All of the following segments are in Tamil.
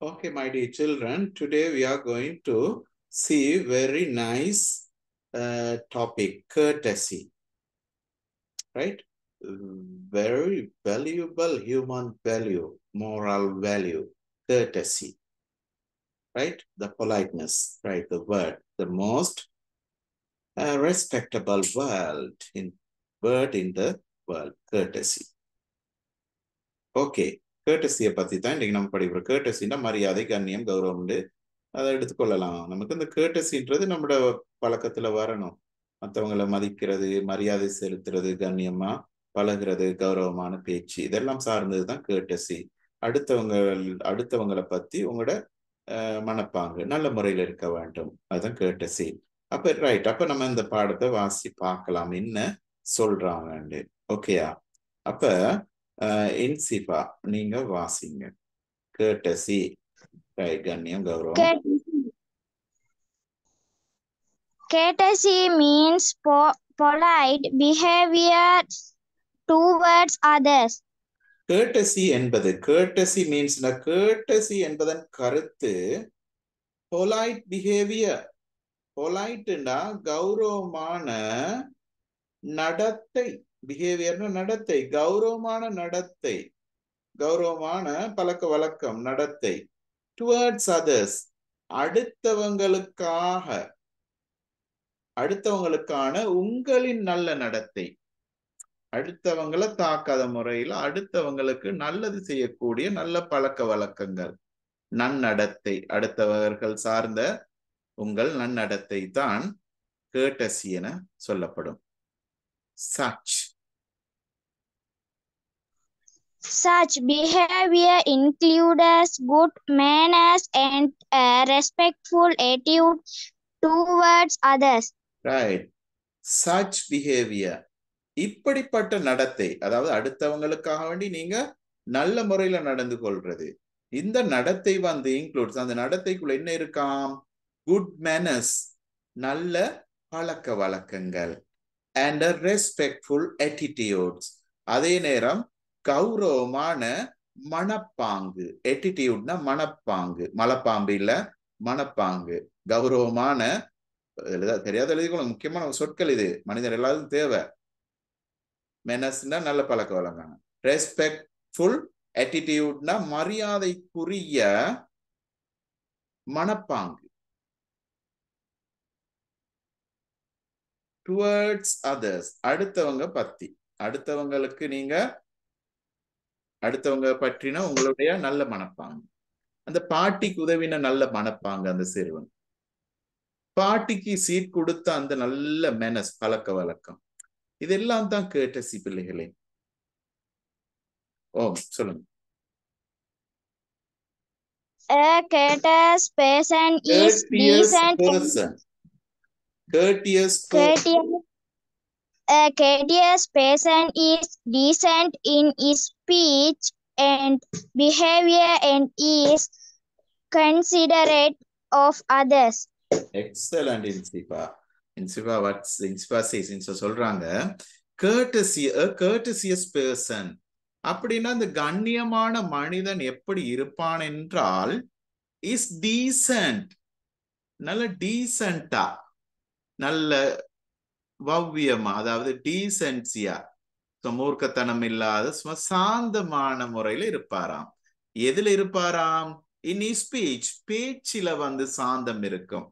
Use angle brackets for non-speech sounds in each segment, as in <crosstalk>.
Okay, my dear children, today we are going to see very nice uh, topic, courtesy. Right? Very valuable human value, moral value, courtesy. Right? The politeness, right? The word, the most uh, respectable word in, word in the world, courtesy. Okay, கேட்டசியை பற்றி தான் இன்றைக்கி நம்ம படிக்கிறோம் கேட்டசின்னா மரியாதை கண்ணியம் கௌரவம் அதை எடுத்துக்கொள்ளலாம் நமக்கு இந்த கேட்டசின்றது நம்மளோட பழக்கத்தில் வரணும் மற்றவங்களை மதிக்கிறது மரியாதை செலுத்துறது கண்ணியமாக பழகிறது கௌரவமான பேச்சு இதெல்லாம் சார்ந்தது தான் கேட்டசி அடுத்தவங்க அடுத்தவங்களை பற்றி உங்களோட மனப்பாங்கு நல்ல முறையில் இருக்க வேண்டும் அதுதான் கேட்டசி அப்போ ரைட் அப்போ நம்ம இந்த பாடத்தை வாசி பார்க்கலாம் என்ன சொல்றாங்கண்டு ஓகேயா அப்போ இன்சிபா நீங்க வாசிங்க கேட்டசி கண்ணியம் கௌரவம் Courtesy means po polite behavior towards others. Courtesy என்பது courtesy means courtesy என்பதன் கருத்து polite behavior politeனா கௌரவமான நடத்தை பிஹேவியர்னா நடத்தை கௌரவமான நடத்தை கௌரவமான பழக்க வழக்கம் நடத்தை டுவர்ட்ஸ் அதர்ஸ் அடுத்தவங்களுக்காக அடுத்தவங்களுக்கான உங்களின் நல்ல நடத்தை அடுத்தவங்களை தாக்காத முறையில அடுத்தவங்களுக்கு நல்லது செய்யக்கூடிய நல்ல பழக்க வழக்கங்கள் நன்னடத்தை அடுத்தவர்கள் சார்ந்த உங்கள் நன்னடத்தை தான் கேட்டசி என சொல்லப்படும் such Such behavior includes good manners and a uh, respectful attitude towards others. Right. Such behavior. இப்படிப்பட்ட நடத்தை அதாவது அடுத்தவங்களுக்காக வேண்டி நீங்க நல்ல முறையில நடந்து கொள்றது இந்த நடத்தை வந்து இன்க்ளூட்ஸ் அந்த நடத்தைக்குள்ள என்ன இருக்காம் குட் மேனஸ் நல்ல பழக்க வழக்கங்கள் அண்ட் ரெஸ்பெக்ட்ஃபுல் அட்டிடியூட்ஸ் அதே நேரம் கௌரவமான மனப்பாங்கு எட்டிடியூட்னா மனப்பாங்கு மலப்பாம்பு இல்ல மனப்பாங்கு கௌரவமான தெரியாத எழுதிக்கொள்ள முக்கியமான சொற்கள் இது மனிதர் எல்லாருக்கும் தேவை மெனஸ்னா நல்ல பழக்க வழங்கான ரெஸ்பெக்ட்ஃபுல் ஆட்டிடியூட்னா மரியாதைக்குரிய மனப்பாங்கு டுவர்ட்ஸ் அதர்ஸ் அடுத்தவங்க பத்தி அடுத்தவங்களுக்கு நீங்க அடுத்தவங்க பற்றினா உங்களுடைய நல்ல மனப்பாங்க அந்த பாட்டிக்கு உதவின நல்ல மனப்பாங்க அந்த சிறுவன் பாட்டிக்கு சீட் கொடுத்த அந்த நல்ல மெனஸ் பழக்க வழக்கம் இதெல்லாம் தான் கேட்ட சி பிள்ளைகளே ஓ சொல்லுங்க A a courteous person is decent in his speech and behavior and is considerate of others. Excellent, Insipa. Insipa, what Insipa says, Insipa சொல்றாங்க, courtesy, a courteous person. அப்படின்னா அந்த கண்ணியமான மனிதன் எப்படி இருப்பான் என்றால் இஸ் டீசன்ட் நல்ல டீசண்டா நல்ல வவ்வியமா அதாவது டீசென்சியா மூர்க்கத்தனம் இல்லாத சாந்தமான முறையில இருப்பாராம் எதுல இருப்பாராம் இன் ஸ்பீச் பேச்சில வந்து சாந்தம் இருக்கும்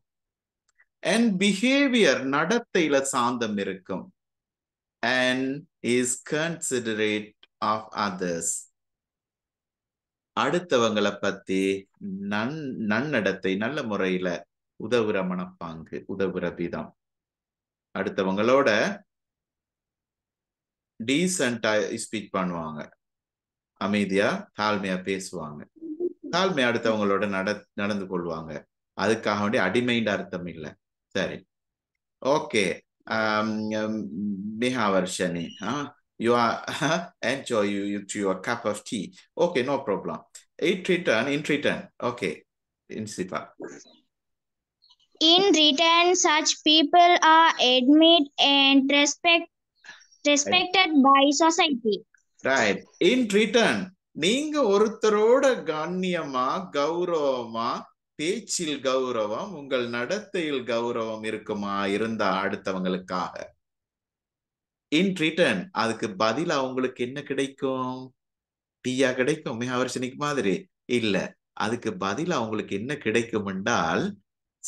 அண்ட் பிஹேவியர் நடத்தையில சாந்தம் இருக்கும் and is considerate of others அடுத்தவங்களை பத்தி நன் நன்னடத்தை நல்ல முறையில உதவுற மனப்பாங்கு உதவுற விதம் அடுத்தவங்களோட டீசென்டா ஸ்பீச் பண்ணுவாங்க அமைதியா தாழ்மையா பேசுவாங்க தாழ்மையா அடுத்தவங்களோட நட நடந்து கொள்வாங்க அதுக்காக வேண்டிய அடிமைண்ட் அர்த்தம் இல்லை சரி okay Megavarshini you are enjoy you you to your cup of tea okay no problem it return in return okay இன்சிபா In return, such people are admitted and respect, respected right. by society. Right. In return, நீங்க ஒருத்தரோட கண்ணியமா கௌரவமா பேச்சில் கௌரவம் உங்கள் நடத்தையில் கௌரவம் இருக்குமா இருந்தா அடுத்தவங்களுக்காக இன் ரிட்டர்ன் அதுக்கு பதில் அவங்களுக்கு என்ன கிடைக்கும் டீயா கிடைக்கும் மிக வருஷனிக்கு மாதிரி இல்ல அதுக்கு பதில் அவங்களுக்கு என்ன கிடைக்கும் என்றால்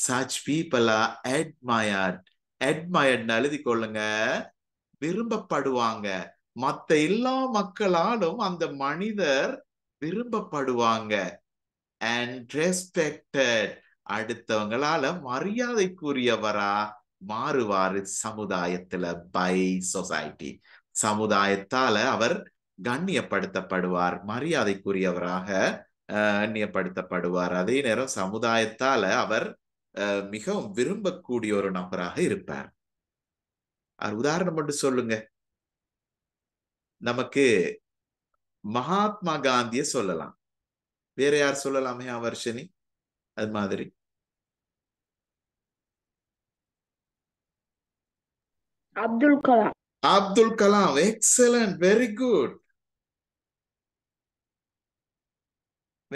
சச் பீப்புளா அட்மயர்ட் அட்மயர்ட்னு எழுதி கொள்ளுங்க விரும்பப்படுவாங்க மத்த எல்லா மக்களாலும் அந்த மனிதர் விரும்பப்படுவாங்க அண்ட் ரெஸ்பெக்டட் அடுத்தவங்களால மரியாதைக்குரியவரா மாறுவாரு சமுதாயத்துல பை சொசைட்டி சமுதாயத்தால அவர் கண்ணியப்படுத்தப்படுவார் மரியாதைக்குரியவராக அஹ் எண்ணியப்படுத்தப்படுவார் அதே நேரம் சமுதாயத்தால அவர் மிகவும் விரும்பக்கூடிய ஒரு நபராக இருப்பார் உதாரணம் மட்டும் சொல்லுங்க நமக்கு மகாத்மா காந்திய சொல்லலாம் வேற யார் சொல்லலாமே அவர்ஷினி அது மாதிரி Abdul Kalam Abdul Kalam excellent very good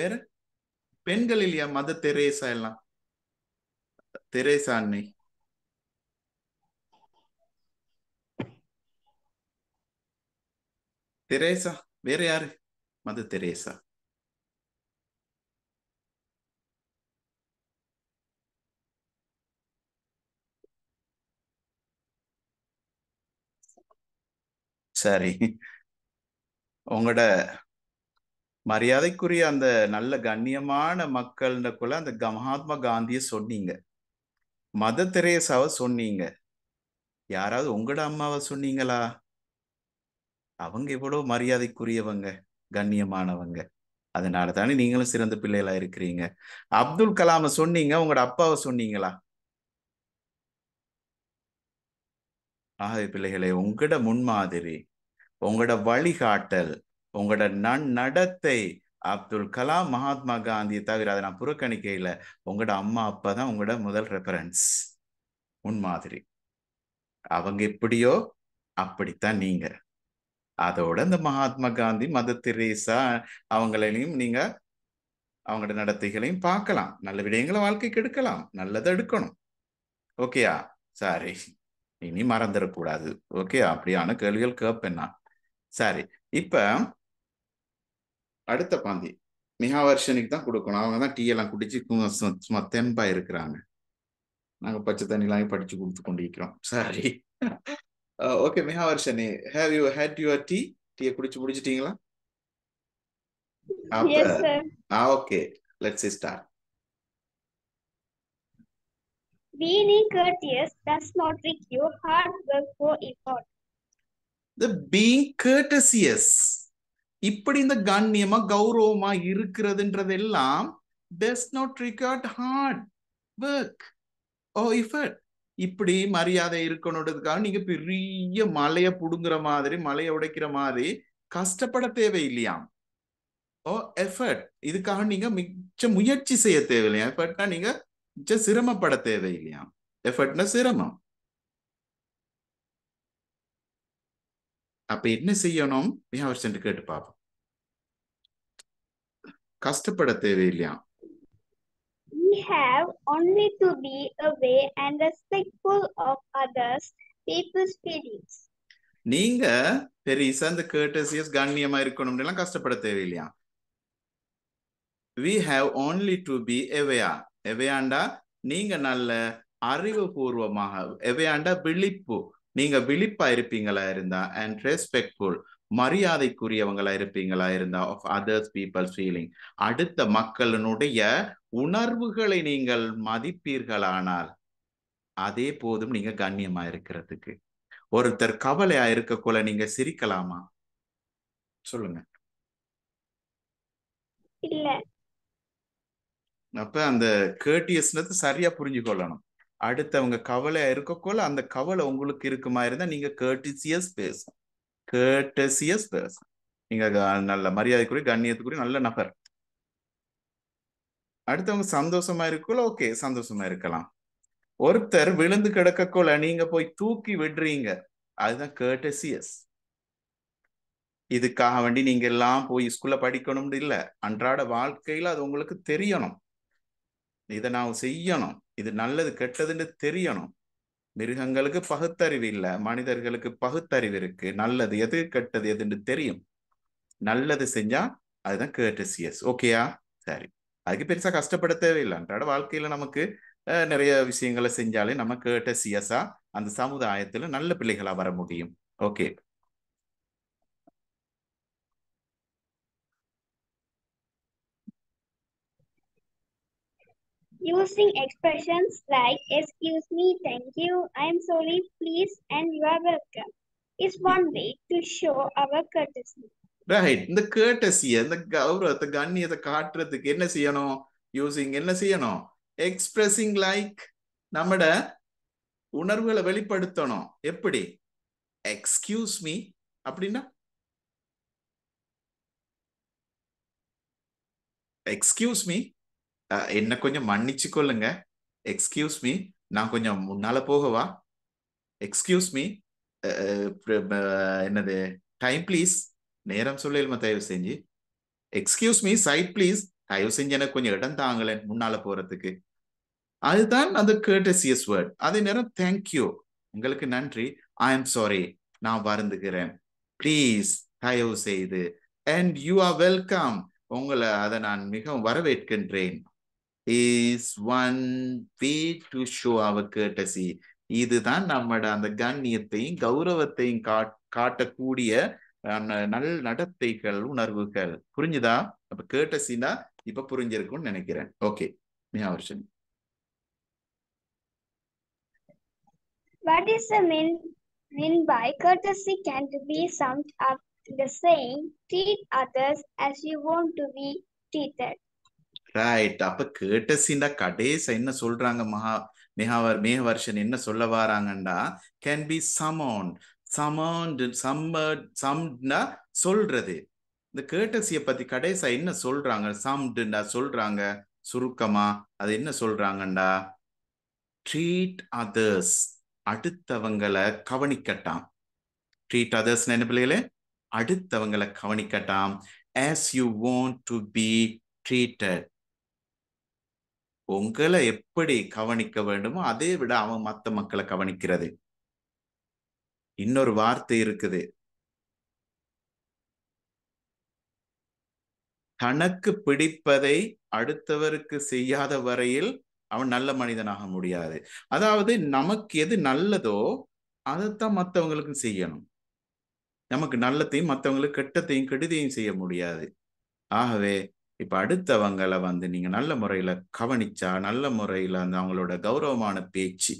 வேற பெண்கள் இல்லையா மத தெரேசா எல்லாம் Teresa Anne. தெரேசா வேற யாரு மது தெரேசா சரி உங்களோட மரியாதைக்குரிய அந்த நல்ல கண்ணியமான மக்கள்ன்ற குள்ள அந்த மகாத்மா காந்திய சொன்னீங்க மத தெரேசாவை சொன்னீங்க யாராவது உங்களோட அம்மாவை சொன்னீங்களா அவங்க எவ்வளவு மரியாதைக்குரியவங்க கண்ணியமானவங்க அதனால தானே நீங்களும் சிறந்த பிள்ளைகளா இருக்கிறீங்க அப்துல் கலாம சொன்னீங்க உங்களோட அப்பாவை சொன்னீங்களா ஆகவே பிள்ளைகளே உங்களோட முன்மாதிரி உங்களோட வழிகாட்டல் உங்களோட நன் நடத்தை அப்துல் கலாம் மகாத்மா காந்தியை தவிர அதை நான் புறக்கணிக்கையில் உங்களோட அம்மா அப்பா தான் உங்களோட முதல் ரெஃபரன்ஸ் உன் மாதிரி அவங்க எப்படியோ அப்படித்தான் நீங்க அதோட இந்த மகாத்மா காந்தி மத திரேசா அவங்களையும் நீங்க அவங்களோட நடத்தைகளையும் பார்க்கலாம் நல்ல விடயங்களை வாழ்க்கைக்கு எடுக்கலாம் நல்லதை எடுக்கணும் ஓகேயா சாரி இனி மறந்துடக்கூடாது ஓகே அப்படியான கேள்விகள் கேட்பேன் நான் சரி இப்போ அடுத்த பாந்தி மிகா வருஷனுக்கு தான் கொடுக்கணும் அவங்க தான் டீயெல்லாம் குடிச்சு சும்மா தெம்பா இருக்கிறாங்க நாங்க பச்சை தண்ணிலாம் படிச்சு கொடுத்து கொண்டிருக்கிறோம் sorry okay Megavarshini have you had your tea டீயை குடிச்சு முடிச்சிட்டீங்களா okay let's start Being courteous does not require hard work or effort. The being courteous இப்படி இந்த கண்ணியமா கௌரவமா இருக்கிறதுன்றதெல்லாம் does not regard hard work or effort இப்படி மரியாதை இருக்கணுன்றதுக்காக நீங்க பெரிய மலைய புடுங்குற மாதிரி மலைய உடைக்கிற மாதிரி கஷ்டப்பட தேவையில்லையாம் ஓ oh, எஃபர்ட் இதுக்காக நீங்க மிச்ச முயற்சி செய்ய தேவையில்லையா எஃபர்ட்னா நீங்க மிச்ச சிரமப்பட தேவையில்லையாம் எஃபர்ட்னா சிரமம் அப்ப என்ன செய்யணும் விஹாவர் கேட்டு பார்ப்போம் கஷ்டப்பட தேவையில்லையா We have only to be aware and respectful of others people's feelings. நீங்க பெரிய அந்த கேட்டசியஸ் கண்ணியமா இருக்கணும் எல்லாம் கஷ்டப்பட தேவையில்லையா we have only to be எவையா எவையாண்டா நீங்க நல்ல அறிவுபூர்வமாக எவையாண்டா விழிப்பு நீங்க விழிப்பா இருப்பீங்களா இருந்தா அண்ட் ரெஸ்பெக்ட்ஃபுல் மரியாதைக்குரியவங்களா இருப்பீங்களா இருந்தா ஆஃப் அதர்ஸ் பீப்புள்ஸ் ஃபீலிங் அடுத்த மக்களினுடைய உணர்வுகளை நீங்கள் மதிப்பீர்களானால் அதே போதும் நீங்க கண்ணியமா இருக்கிறதுக்கு ஒருத்தர் கவலையா இருக்கக்குள்ள நீங்க சிரிக்கலாமா சொல்லுங்க அப்ப அந்த கேர்டியஸ்னது சரியா புரிஞ்சு கொள்ளணும் அடுத்தவங்க கவலை இருக்கக்குள்ள அந்த கவலை உங்களுக்கு இருக்கு மாதிரி இருந்தா நீங்க கேர்டிசியஸ் பேசும் கேட்டசியஸ் பேசும் நீங்க நல்ல மரியாதைக்குரிய கண்ணியத்துக்குரிய நல்ல நபர் அடுத்தவங்க சந்தோஷமா இருக்குள்ள ஓகே சந்தோஷமா இருக்கலாம் ஒருத்தர் விழுந்து கிடக்கக்குள்ள நீங்க போய் தூக்கி விடுறீங்க அதுதான் கேர்டசியஸ் இதுக்காக வேண்டி நீங்க எல்லாம் போய் ஸ்கூல்ல படிக்கணும்னு இல்லை அன்றாட வாழ்க்கையில அது உங்களுக்கு தெரியணும் இதை நான் செய்யணும் இது நல்லது கெட்டதுன்னு தெரியணும் மிருகங்களுக்கு பகுத்தறிவு இல்லை மனிதர்களுக்கு பகுத்தறிவு இருக்கு நல்லது எது கெட்டது எதுன்னு தெரியும் நல்லது செஞ்சா அதுதான் கேர்டசியஸ் ஓகேயா சரி அதுக்கு பெருசா கஷ்டப்பட தேவையில்லை அன்றாட வாழ்க்கையில நமக்கு நிறைய விஷயங்களை செஞ்சாலே நம்ம கேர்டசியஸா அந்த சமுதாயத்துல நல்ல பிள்ளைகளா வர முடியும் okay using expressions like excuse me, thank you, I'm sorry, please, and you are welcome is one way to show our courtesy. Right இந்த கேர்டசிய இந்த கௌரவத்தை கண்ணியத்தை காட்டுறதுக்கு என்ன செய்யணும் யூசிங் என்ன செய்யணும் எக்ஸ்பிரஸிங் லைக் நம்மட உணர்வுகளை வெளிப்படுத்தணும் எப்படி எக்ஸ்கியூஸ் மீ அப்படின்னா எக்ஸ்கியூஸ் மீ என்ன கொஞ்சம் கொள்ளுங்க எக்ஸ்கியூஸ் மீ நான் கொஞ்சம் முன்னால போகவா எக்ஸ்கியூஸ் மீ என்னது டைம் ப்ளீஸ் நேரம் சொல்லிடுமா தயவு செஞ்சு எக்ஸ்கியூஸ் மீ சைட் ப்ளீஸ் தயவு செஞ்சு எனக்கு கொஞ்சம் இடம் தாங்களேன் முன்னால போறதுக்கு அதுதான் அந்த கேர்டசியஸ் வேர்ட் அதே நேரம் தேங்க்யூ உங்களுக்கு நன்றி ஐ எம் சாரி நான் வருந்துகிறேன் ப்ளீஸ் தயவு செய்து அண்ட் யூ ஆர் வெல்கம் உங்களை அதை நான் மிகவும் வரவேற்கின்றேன் is one way to show our courtesy இதுதான் நம்மட அந்த கண்ணியத்தையும் கௌரவத்தையும் காட்டக்கூடிய நல் நடத்தைகள் உணர்வுகள் புரிஞ்சுதா அப்ப கேட்டசின்னா இப்ப புரிஞ்சிருக்கும்னு நினைக்கிறேன் ஓகே மியா வருஷன் What is the mean, mean by courtesy can be summed up the saying, treat others as you want to be treated. Right அப்ப கேட்டசிண்டா கடைசி என்ன சொல்றாங்க மகா மேகாவர் மேகவர்ஷன் என்ன சொல்ல வராங்கண்டா கேன் பி சமோன் சமோன்டு சம்ப சம்னா சொல்றது இந்த கேட்டசியை பத்தி கடைசா என்ன சொல்றாங்க சம்டுண்டா சொல்றாங்க சுருக்கமா அது என்ன சொல்றாங்கண்டா ட்ரீட் அதர்ஸ் அடுத்தவங்களை கவனிக்கட்டாம் ட்ரீட் அதர்ஸ் என்ன பிள்ளைகளே அடுத்தவங்களை கவனிக்கட்டாம் as you want to be treated உங்களை எப்படி கவனிக்க வேண்டுமோ அதே விட அவன் மற்ற மக்களை கவனிக்கிறது இன்னொரு வார்த்தை இருக்குது தனக்கு பிடிப்பதை அடுத்தவருக்கு செய்யாத வரையில் அவன் நல்ல மனிதனாக முடியாது அதாவது நமக்கு எது நல்லதோ அதைத்தான் மற்றவங்களுக்கு செய்யணும் நமக்கு நல்லத்தையும் மற்றவங்களுக்கு கெட்டத்தையும் கெடுதையும் செய்ய முடியாது ஆகவே இப்ப அடுத்தவங்களை வந்து நீங்க நல்ல முறையில கவனிச்சா நல்ல முறையில அந்த அவங்களோட கௌரவமான பேச்சு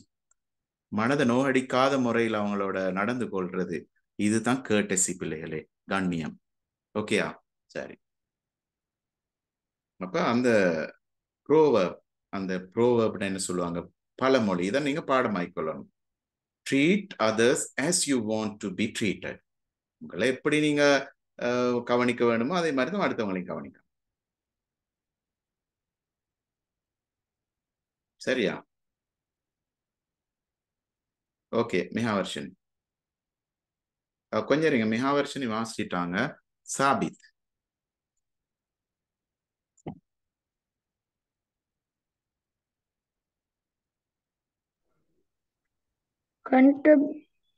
மனதை நோகடிக்காத முறையில் அவங்களோட நடந்து கொள்றது இதுதான் கேட்டசி பிள்ளைகளே கண்ணியம் ஓகேயா சரி அப்ப அந்த ப்ரோவர்ப் அந்த ப்ரோவர்ப்னு என்ன சொல்லுவாங்க பழமொழி இதை நீங்க பாடமாய்க்கொள்ளணும் treat others as you want to be treated உங்களை எப்படி நீங்க கவனிக்க வேணுமோ அதே மாதிரி தான் அடுத்தவங்களையும் கவனிக்கணும் சரியா ஓகே மிகாவர்ஷினி கொஞ்சம் இருங்க மிகாவர்ஷினி வாசிட்டாங்க சாபித்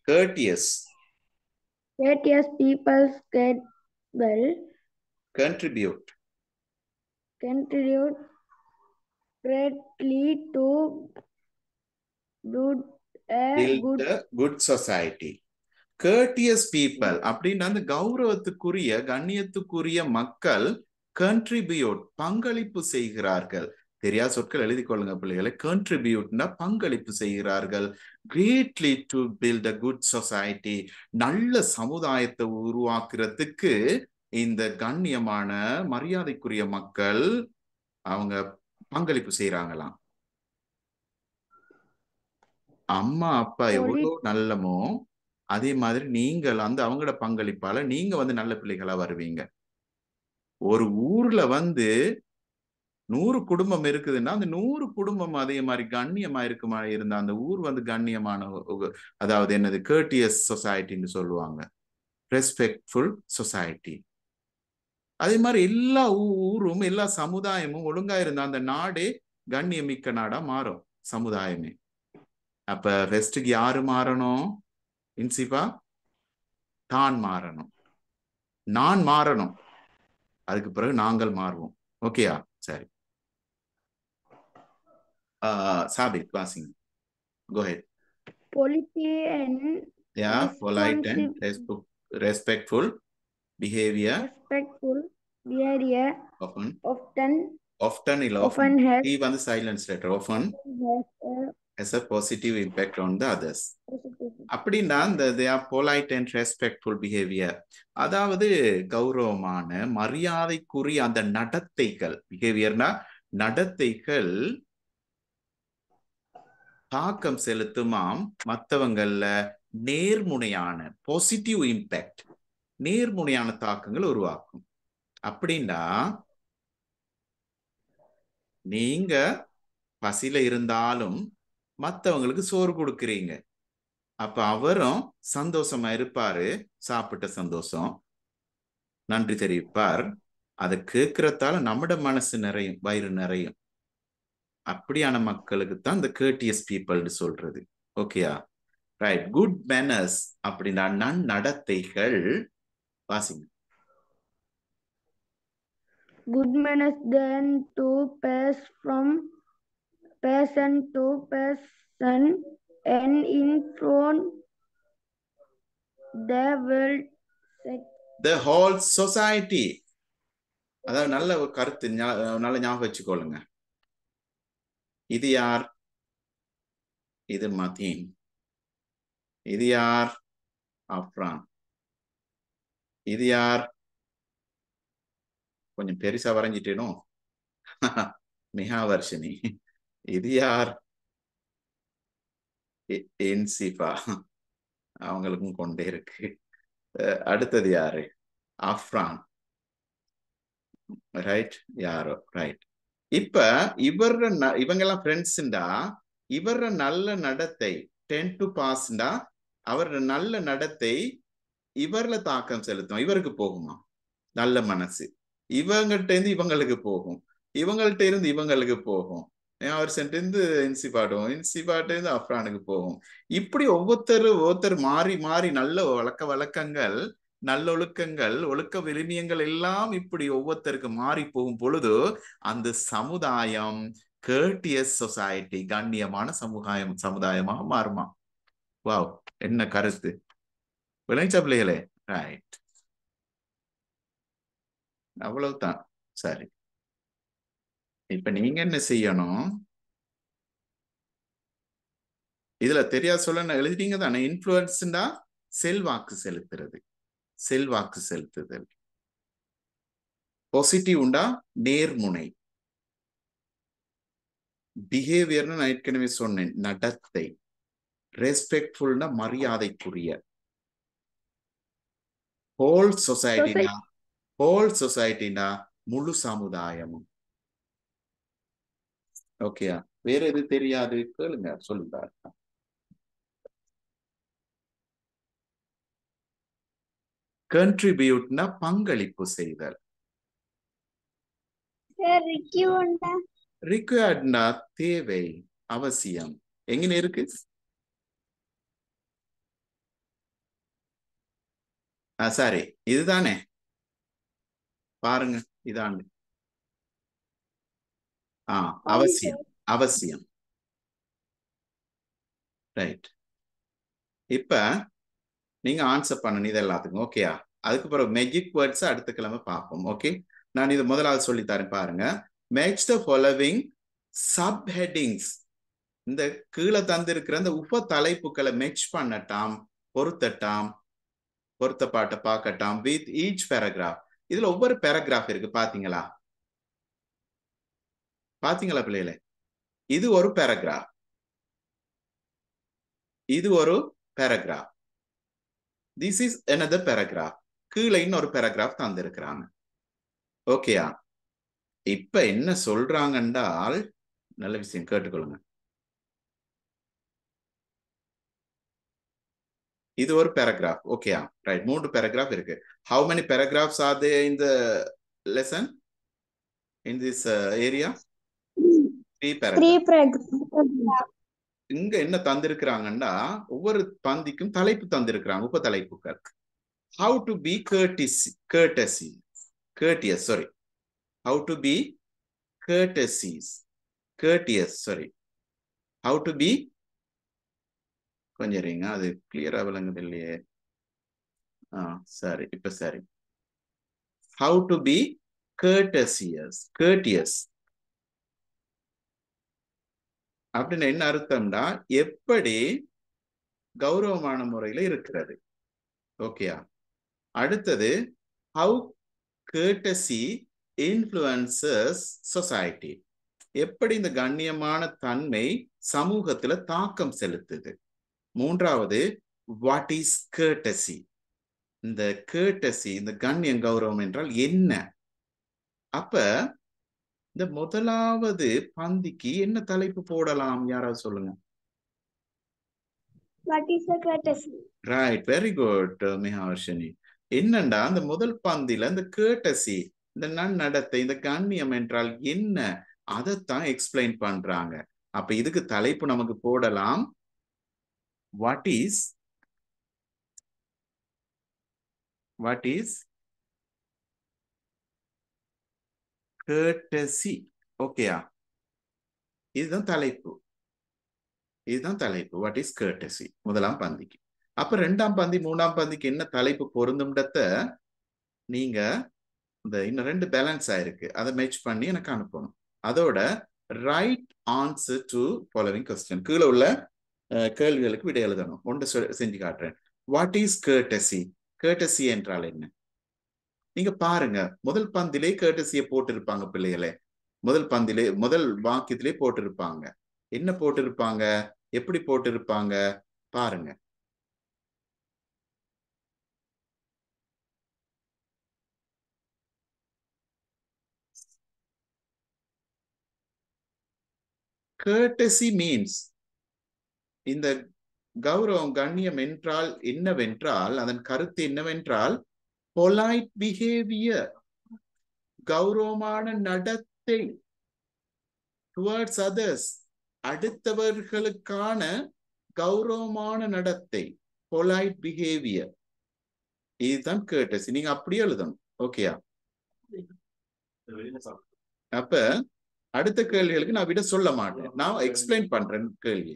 courteous courteous people get well contribute contribute greatly to good a good, good society courteous people அப்படின்னு அந்த கௌரவத்துக்குரிய கண்ணியத்துக்குரிய மக்கள் கண்ட்ரிபியூட் பங்களிப்பு செய்கிறார்கள் தெரியா சொற்கள் எழுதி கொள்ளுங்க பிள்ளைகளை கண்ட்ரிபியூட்னா பங்களிப்பு செய்கிறார்கள் greatly to build a good society நல்ல சமுதாயத்தை உருவாக்குறதுக்கு இந்த கண்ணியமான மரியாதைக்குரிய மக்கள் அவங்க பங்களிப்பு செய்யறாங்களாம் அம்மா அப்பா எவ்வளோ நல்லமோ அதே மாதிரி நீங்கள் அந்த அவங்களோட பங்களிப்பால நீங்க வந்து நல்ல பிள்ளைகளா வருவீங்க ஒரு ஊர்ல வந்து நூறு குடும்பம் இருக்குதுன்னா அந்த நூறு குடும்பம் அதே மாதிரி கண்ணியமா இருக்குமா இருந்தா அந்த ஊர் வந்து கண்ணியமான அதாவது என்னது கேர்டியஸ் சொசைட்டின்னு சொல்லுவாங்க ரெஸ்பெக்ட்ஃபுல் சொசைட்டி அதே மாதிரி எல்லா ஊரும் எல்லா சமுதாயமும் ஒழுங்கா இருந்தா அந்த நாடே கண்ணியமிக்க நாடா மாறும் சமுதாயமே அப்ப ஃபெஸ்டுக்கு யாரு மாறணும் இன்சிபா தான் மாறணும் நான் மாறணும் அதுக்கு பிறகு நாங்கள் மாறுவோம் ஓகேயா சரி சாபித் வாசிங் go ahead ahead polite and yeah polite and respectful behavior respectful behavior often often often இல்ல often, often has even the silence letter often has a, positive impact on the others அப்படின்னா இந்த their polite and respectful behaviour அதாவது கௌரவமான மரியாதைக்குரிய அந்த நடத்தைகள் பிஹேவியர்னா நடத்தைகள் தாக்கம் செலுத்துமாம் மற்றவங்கள்ல நேர்முனையான பாசிட்டிவ் இம்பேக்ட் நேர்முனையான தாக்கங்கள் உருவாக்கும் அப்படின்னா நீங்க பசியில இருந்தாலும் மற்றவங்களுக்கு சோறு கொடுக்குறீங்க அப்ப அவரும் சந்தோஷமா இருப்பாரு சாப்பிட்ட சந்தோஷம் நன்றி தெரிவிப்பார் அதை கேட்கறதால நம்மட மனசு நிறையும் வயிறு நிறையும் அப்படியான மக்களுக்கு தான் இந்த கேர்டியஸ் பீப்புள்னு சொல்றது ஓகேயா ரைட் குட் மேனர்ஸ் அப்படின்னா நன் நடத்தைகள் Passing. Good manners then to pass from person to person and in front the world the whole society அதாவது நல்ல ஒரு கருத்து நல்ல ஞாபகம் வச்சுக்கோளுங்க இது யார் இது மதீன் இது யார் அப்ரான் இது யார் கொஞ்சம் பெருசா வரைஞ்சிட்டேனும் <laughs> மிகாவர்ஷினி இது யார் என்சிபா அவங்களுக்கும் கொண்டே இருக்கு அடுத்தது யாரு அஃப்ரான் ரைட் யாரோ ரைட் இப்ப இவர எல்லாம் ஃப்ரெண்ட்ஸ்ண்டா இவர நல்ல நடத்தை டென் டு பாஸ்ண்டா அவர நல்ல நடத்தை இவர்ல தாக்கம் செலுத்தும் இவருக்கு போகுமா நல்ல மனசு இவங்கள்ட்ட இருந்து இவங்களுக்கு போகும் இவங்கள்ட்ட இருந்து இவங்களுக்கு போகும் அவர் சென்ட்லேருந்து இன்சிபாட்டும் இருந்து அஃப்ரானுக்கு போகும் இப்படி ஒவ்வொருத்தர் ஒவ்வொருத்தர் மாறி மாறி நல்ல வழக்க வழக்கங்கள் நல்லொழுக்கங்கள் ஒழுக்க விரும்பியங்கள் எல்லாம் இப்படி ஒவ்வொருத்தருக்கு மாறி போகும் பொழுது அந்த சமுதாயம் கேர்டியஸ் சொசைட்டி கண்ணியமான சமுதாயம் சமுதாயமாக மாறுமா வாவ் என்ன கருத்து விளைச்ச ரைட் அவ்வளவுதான் சரி இப்ப நீங்க என்ன செய்யணும் இதுல தெரியா சொல்ல எழுதிட்டீங்க தானே இன்ஃபுளுன்ஸ்டா செல்வாக்கு செலுத்துறது செல்வாக்கு செலுத்துதல் உண்டா நேர்முனை பிஹேவியர்னு நான் ஏற்கனவே சொன்னேன் நடத்தை ரெஸ்பெக்ட்ஃபுல்னா மரியாதைக்குரிய ஹோல் சொசைட்டினா ஹோல் சொசைட்டினா முழு சமுதாயமும் ஓகேயா வேற எது தெரியாது கேளுங்க சொல்லுங்க கண்ட்ரிபியூட்னா பங்களிப்பு செய்தல் ரிக்வயர்ட்னா தேவை அவசியம் எங்க இருக்கு சாரி இதுதானே பாருங்க இதாண்டு ஆ அவசியம் அவசியம் ரைட் இப்ப நீங்க ஆன்சர் பண்ணணும் இது எல்லாத்துக்கும் ஓகேயா அதுக்கு பிறகு மெஜிக் வேர்ட்ஸ் அடுத்த கிழமை பார்ப்போம் ஓகே நான் இது முதலாவது சொல்லி தரேன் பாருங்க match the following sub headings இந்த கீழே தந்திருக்கிற அந்த உப தலைப்புகளை மெச் பண்ணட்டாம் பொருத்தட்டாம் பொருத்தப்பாட்டை பார்க்கட்டும் வித் ஈச் பேராகிராஃப் இதுல ஒவ்வொரு பேராகிராஃப் இருக்கு பாத்தீங்களா பாத்தீங்களா பிள்ளைல இது ஒரு பேராகிராஃப் இது ஒரு பேராகிராஃப் திஸ் இஸ் எனது பேராகிராஃப் கீழே இன்னொரு பேராகிராஃப் தந்திருக்கிறாங்க ஓகேயா இப்ப என்ன சொல்றாங்கன்றால் நல்ல விஷயம் கேட்டுக்கொள்ளுங்க இது ஒரு பேராகிராஃப் ஓகேயா ரைட் மூன்று பேராகிராஃப் இருக்கு how many paragraphs are they இந்த lesson in this area three paragraph இங்க என்ன தந்திருக்கிறாங்கன்னா ஒவ்வொரு பந்திக்கும் தலைப்பு தந்திருக்கிறாங்க உப தலைப்புகள் how to be courtesy courtesy courteous sorry how to be courtesies courteous sorry how to be கொஞ்சம் அது கிளியரா விளங்குது இல்லையே ஆ சரி இப்ப சரி how to be courteous courteous அப்படின்னு என்ன அர்த்தம்னா எப்படி கௌரவமான முறையில இருக்கிறது ஓகேயா அடுத்தது ஹவு கேட்டசி இன்ஃப்ளூயன்சஸ் சொசைட்டி எப்படி இந்த கண்ணியமான தன்மை சமூகத்துல தாக்கம் செலுத்துது மூன்றாவது வாட் இஸ் கேட்டசி இந்த கேட்டசி இந்த கண்ணிய கௌரவம் என்றால் என்ன அப்ப இந்த முதலாவது பந்திக்கு என்ன தலைப்பு போடலாம் யாராவது சொல்லுங்க ரைட் வெரி குட் மிஹாவர்ஷினி என்னண்டா அந்த முதல் பந்தியில இந்த கேட்டசி இந்த நன்னடத்தை இந்த கண்ணியம் என்றால் என்ன அதைத்தான் எக்ஸ்பிளைன் பண்றாங்க அப்ப இதுக்கு தலைப்பு நமக்கு போடலாம் what is what is courtesy ஓகேயா இதுதான் தலைப்பு இதுதான் தலைப்பு வாட் இஸ் கேர்டசி முதலாம் பந்திக்கு அப்ப ரெண்டாம் பந்தி மூணாம் பந்திக்கு என்ன தலைப்பு பொருந்தும்டத்த நீங்க இந்த இன்னும் ரெண்டு பேலன்ஸ் ஆயிருக்கு அதை மேட்ச் பண்ணி எனக்கு அனுப்பணும் அதோட right answer to following question கீழே உள்ள கேள்விகளுக்கு விடை எழுதணும் ஒன்று செஞ்சு காட்டுறேன் வாட் இஸ் கேட்டசி கேட்டசி என்றால் என்ன நீங்க பாருங்க முதல் பந்திலே கேட்டசியை போட்டிருப்பாங்க பிள்ளைகளே முதல் பந்திலே முதல் வாக்கியத்திலே போட்டிருப்பாங்க என்ன போட்டிருப்பாங்க எப்படி போட்டிருப்பாங்க பாருங்க கேட்டசி மீன்ஸ் இந்த கௌரவம் கண்ணியம் என்றால் என்னவென்றால் அதன் கருத்து என்னவென்றால் பொலைட் பிஹேவியர் கௌரவமான நடத்தை டுவர்ட்ஸ் அதர்ஸ் அடுத்தவர்களுக்கான கௌரவமான நடத்தை பொலைட் பிஹேவியர் இதுதான் கேட்டஸ் நீங்க அப்படியே எழுதணும் ஓகேயா அப்ப அடுத்த கேள்விகளுக்கு நான் விட சொல்ல மாட்டேன் நான் எக்ஸ்பிளைன் பண்றேன் கேள்வி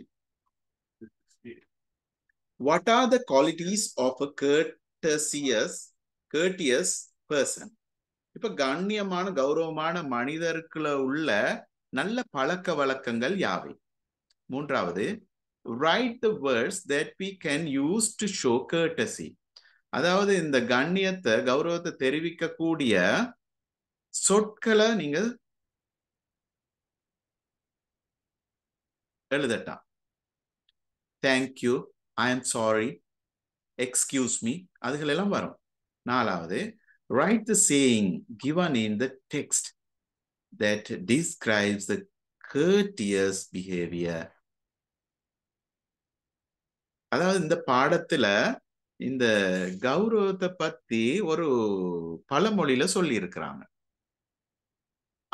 What are the qualities of a courteous, courteous person? இப்ப கண்ணியமான கௌரவமான மனிதருக்குள்ள உள்ள நல்ல பழக்க வழக்கங்கள் யாவை மூன்றாவது right the words that we can use to show courtesy அதாவது இந்த கண்ணியத்தை கௌரவத்தை தெரிவிக்கக்கூடிய சொற்களை நீங்க எழுதட்டா thank you I am sorry excuse me அதுகள் எல்லாம் வரும் நாலாவது right the saying given in the text that describes the courteous behaviour அதாவது இந்த பாடத்துல இந்த கௌரவத்தை பத்தி ஒரு பழமொழியில சொல்லி இருக்கிறாங்க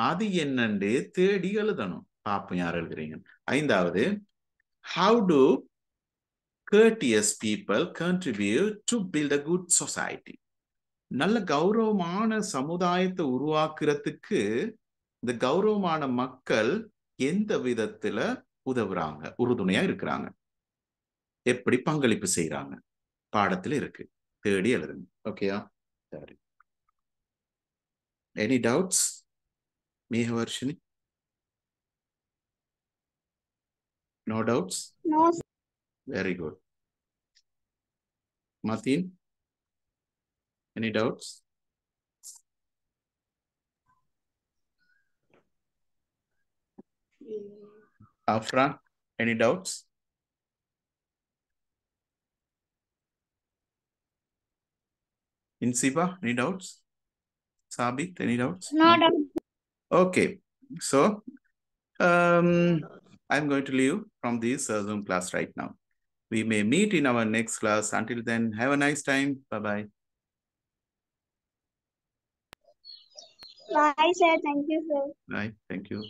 அது என்னண்டு தேடி எழுதணும் பார்ப்போம் யார் எழுதுறீங்க ஐந்தாவது how to courteous people contribute to build a good society. நல்ல கௌரவமான சமுதாயத்தை உருவாக்குறதுக்கு இந்த கௌரவமான மக்கள் எந்த விதத்துல உதவுறாங்க உறுதுணையா இருக்கிறாங்க எப்படி பங்களிப்பு செய்யறாங்க பாடத்துல இருக்கு தேடி எழுதுங்க ஓகேயா சரி any doubts Megavarshini no doubts Very good. Martin, any doubts? Afra, any doubts? Insiba, any doubts? Sabit, any doubts? No, Okay, so um, I'm going to leave from this uh, Zoom class right now. We may meet in our next class. Until then, have a nice time. Bye-bye. Bye, sir. Thank you, sir. Bye. Thank you.